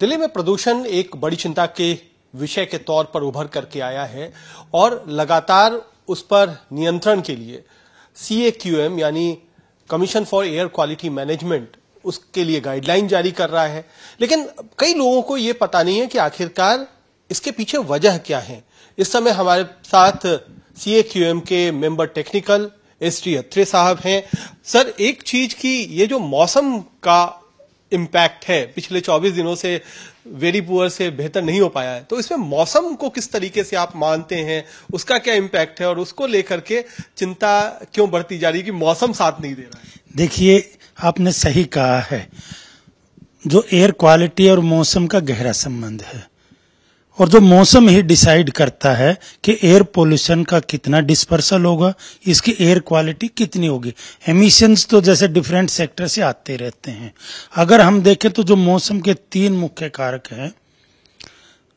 दिल्ली में प्रदूषण एक बड़ी चिंता के विषय के तौर पर उभर करके आया है और लगातार उस पर नियंत्रण के लिए सी यानी commission for air quality management उसके लिए गाइडलाइन जारी कर रहा है लेकिन कई लोगों को ये पता नहीं है कि आखिरकार इसके पीछे वजह क्या है इस समय हमारे साथ सी के member technical S T Atre साहब हैं सर एक चीज की ये जो मौसम का इम्पैक्ट है पिछले 24 दिनों से वेरी पुअर से बेहतर नहीं हो पाया है तो इसमें मौसम को किस तरीके से आप मानते हैं उसका क्या इम्पैक्ट है और उसको लेकर के चिंता क्यों बढ़ती जा रही है कि मौसम साथ नहीं दे रहा है देखिए आपने सही कहा है जो एयर क्वालिटी और मौसम का गहरा संबंध है और जो मौसम ही डिसाइड करता है कि एयर पोल्यूशन का कितना डिस्पर्सल होगा इसकी एयर क्वालिटी कितनी होगी एमिशंस तो जैसे डिफरेंट सेक्टर से आते रहते हैं अगर हम देखें तो जो मौसम के तीन मुख्य कारक हैं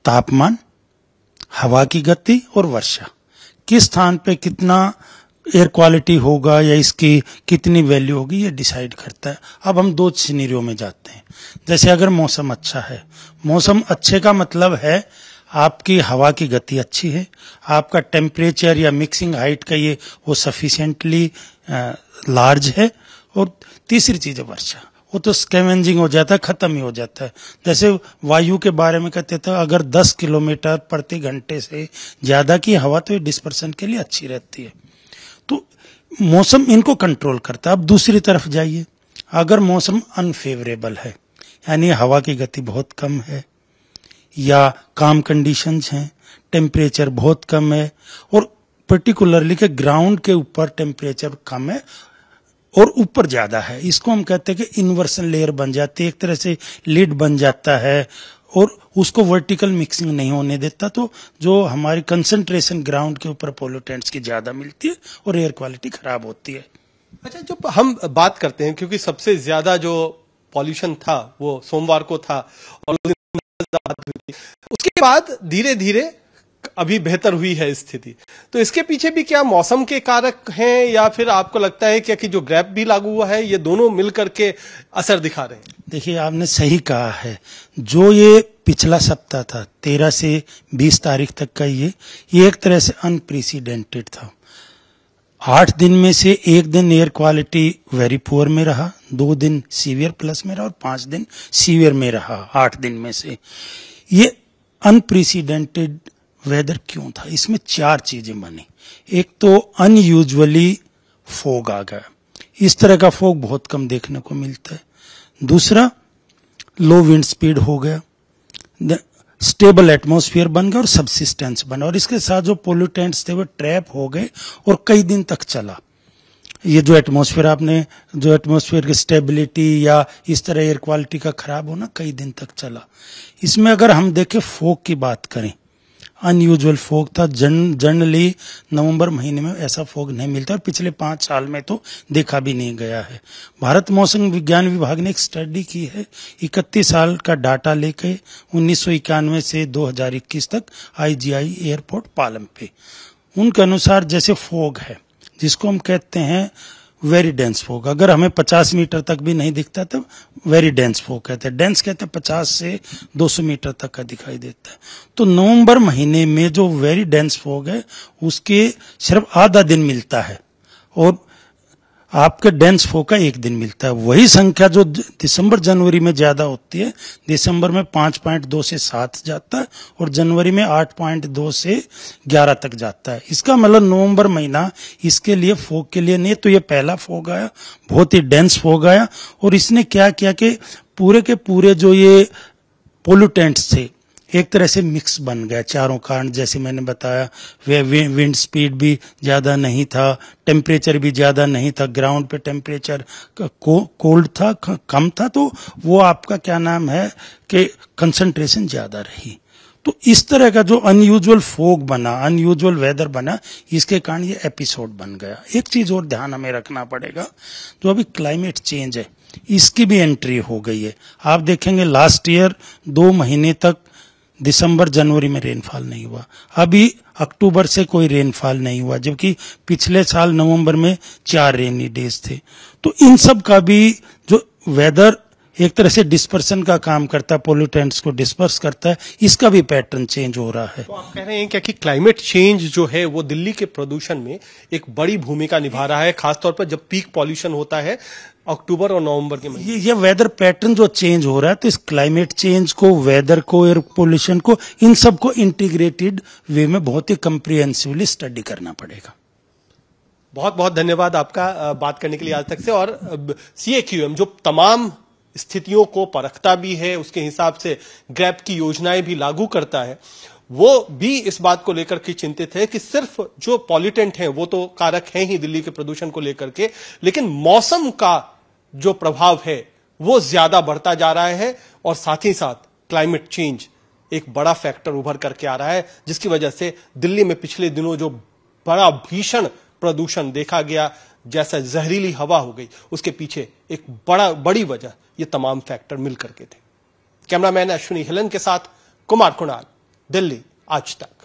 तापमान हवा की गति और वर्षा किस स्थान पे कितना एयर क्वालिटी होगा या इसकी कितनी वैल्यू होगी ये डिसाइड करता है अब हम दो सीनेरियो में जाते हैं जैसे अगर मौसम अच्छा है मौसम अच्छे का मतलब है आपकी हवा की गति अच्छी है आपका टेम्परेचर या मिक्सिंग हाइट का ये वो सफिशेंटली लार्ज है और तीसरी चीज़ है वर्षा वो तो स्केवेंजिंग हो जाता है ख़त्म ही हो जाता है जैसे वायु के बारे में कहते थे तो अगर 10 किलोमीटर प्रति घंटे से ज़्यादा की हवा तो ये डिस्पर्सन के लिए अच्छी रहती है तो मौसम इनको कंट्रोल करता है अब दूसरी तरफ जाइए अगर मौसम अनफेवरेबल है यानी हवा की गति बहुत कम है या काम कंडीशंस हैं टेम्परेचर बहुत कम है और पर्टिकुलरली के ग्राउंड के ऊपर टेम्परेचर कम है और ऊपर ज्यादा है इसको हम कहते हैं कि इन्वर्सन लेयर बन जाती है एक तरह से लिड बन जाता है और उसको वर्टिकल मिक्सिंग नहीं होने देता तो जो हमारी कंसंट्रेशन ग्राउंड के ऊपर पोल्यूटेंट्स की ज्यादा मिलती है और एयर क्वालिटी खराब होती है अच्छा जो हम बात करते हैं क्योंकि सबसे ज्यादा जो पॉल्यूशन था वो सोमवार को था और उसके बाद धीरे धीरे अभी बेहतर हुई है स्थिति तो इसके पीछे भी क्या मौसम के कारक हैं या फिर आपको लगता है क्या कि जो ग्रैप भी लागू हुआ है ये दोनों मिलकर के असर दिखा रहे हैं देखिए आपने सही कहा है जो ये पिछला सप्ताह था तेरह से बीस तारीख तक का ये ये एक तरह से अनप्रेसिडेंटेड था आठ दिन में से एक दिन एयर क्वालिटी वेरी पुअर में रहा दो दिन सीवियर प्लस में रहा और पांच दिन सीवियर में रहा आठ दिन में से ये अनप्रेसिडेंटेड वेदर क्यों था इसमें चार चीजें बनी एक तो अनयूजली फोग आ गया इस तरह का फोग बहुत कम देखने को मिलता है दूसरा लो विंड स्पीड हो गया स्टेबल एटमॉस्फेयर बन गया और सबसिस्टेंस बना और इसके साथ जो पोल्यूटेंट्स थे वो ट्रैप हो गए और कई दिन तक चला ये जो एटमॉस्फेयर आपने जो एटमॉस्फेयर की स्टेबिलिटी या इस तरह एयर क्वालिटी का खराब होना कई दिन तक चला इसमें अगर हम देखें फोक की बात करें अनयूजल फोक था जन जनरली नवंबर महीने में ऐसा फोग नहीं मिलता और पिछले पाँच साल में तो देखा भी नहीं गया है भारत मौसम विज्ञान विभाग ने एक स्टडी की है इकतीस साल का डाटा लेके उन्नीस से 2021 तक आईजीआई एयरपोर्ट पालम पे उनके अनुसार जैसे फोग है जिसको हम कहते हैं वेरी डेंस फोक अगर हमें 50 मीटर तक भी नहीं दिखता तो वेरी डेंस फोक कहते हैं डेंस कहते हैं 50 से 200 मीटर तक का दिखाई देता है तो नवंबर महीने में जो वेरी डेंस फोक है उसके सिर्फ आधा दिन मिलता है और आपके डेंस फो का एक दिन मिलता है वही संख्या जो दिसंबर जनवरी में ज्यादा होती है दिसंबर में पांच पॉइंट दो से सात जाता है और जनवरी में आठ पॉइंट दो से ग्यारह तक जाता है इसका मतलब नवंबर महीना इसके लिए फोक के लिए नहीं तो ये पहला फोक आया बहुत ही डेंस फोक आया और इसने क्या किया कि पूरे के पूरे जो ये पोल्यूटेंट्स थे एक तरह से मिक्स बन गया चारों कारण जैसे मैंने बताया वे विंड स्पीड भी ज़्यादा नहीं था टेम्परेचर भी ज़्यादा नहीं था ग्राउंड पे टेम्परेचर को, कोल्ड था कम था तो वो आपका क्या नाम है कि कंसंट्रेशन ज़्यादा रही तो इस तरह का जो अनयूजुअल फोग बना अनयूजुअल वेदर बना इसके कारण ये एपिसोड बन गया एक चीज और ध्यान हमें रखना पड़ेगा जो अभी क्लाइमेट चेंज है इसकी भी एंट्री हो गई है आप देखेंगे लास्ट ईयर दो महीने तक दिसंबर जनवरी में रेनफॉल नहीं हुआ अभी अक्टूबर से कोई रेनफॉल नहीं हुआ जबकि पिछले साल नवंबर में चार रेनी डेज थे तो इन सब का भी जो वेदर एक तरह से डिस्पर्सन का काम करता है पोल्यूटेंट्स को डिस्पर्स करता है इसका भी पैटर्न चेंज हो रहा है तो आप कह रहे हैं क्या कि क्लाइमेट चेंज जो है वो दिल्ली के प्रदूषण में एक बड़ी भूमिका निभा रहा है खासतौर पर जब पीक पॉल्यूशन होता है अक्टूबर और नवंबर के महीने ये, ये वेदर पैटर्न जो चेंज हो रहा है तो इस क्लाइमेट चेंज को वेदर को एयर पोल्यूशन को इन सबको इंटीग्रेटेड वे में बहुत ही कंप्रिहेंसिवली स्टडी करना पड़ेगा बहुत बहुत धन्यवाद आपका बात करने के लिए आज तक से और सी जो तमाम स्थितियों को परखता भी है उसके हिसाब से गैप की योजनाएं भी लागू करता है वो भी इस बात को लेकर के चिंतित है कि सिर्फ जो पॉलिटेंट हैं वो तो कारक हैं ही दिल्ली के प्रदूषण को लेकर के लेकिन मौसम का जो प्रभाव है वो ज्यादा बढ़ता जा रहा है और साथ ही साथ क्लाइमेट चेंज एक बड़ा फैक्टर उभर करके आ रहा है जिसकी वजह से दिल्ली में पिछले दिनों जो बड़ा भीषण प्रदूषण देखा गया जैसा जहरीली हवा हो गई उसके पीछे एक बड़ा बड़ी वजह ये तमाम फैक्टर मिलकर के थे कैमरामैन अश्विनी हिलन के साथ कुमार कुणाल दिल्ली आज तक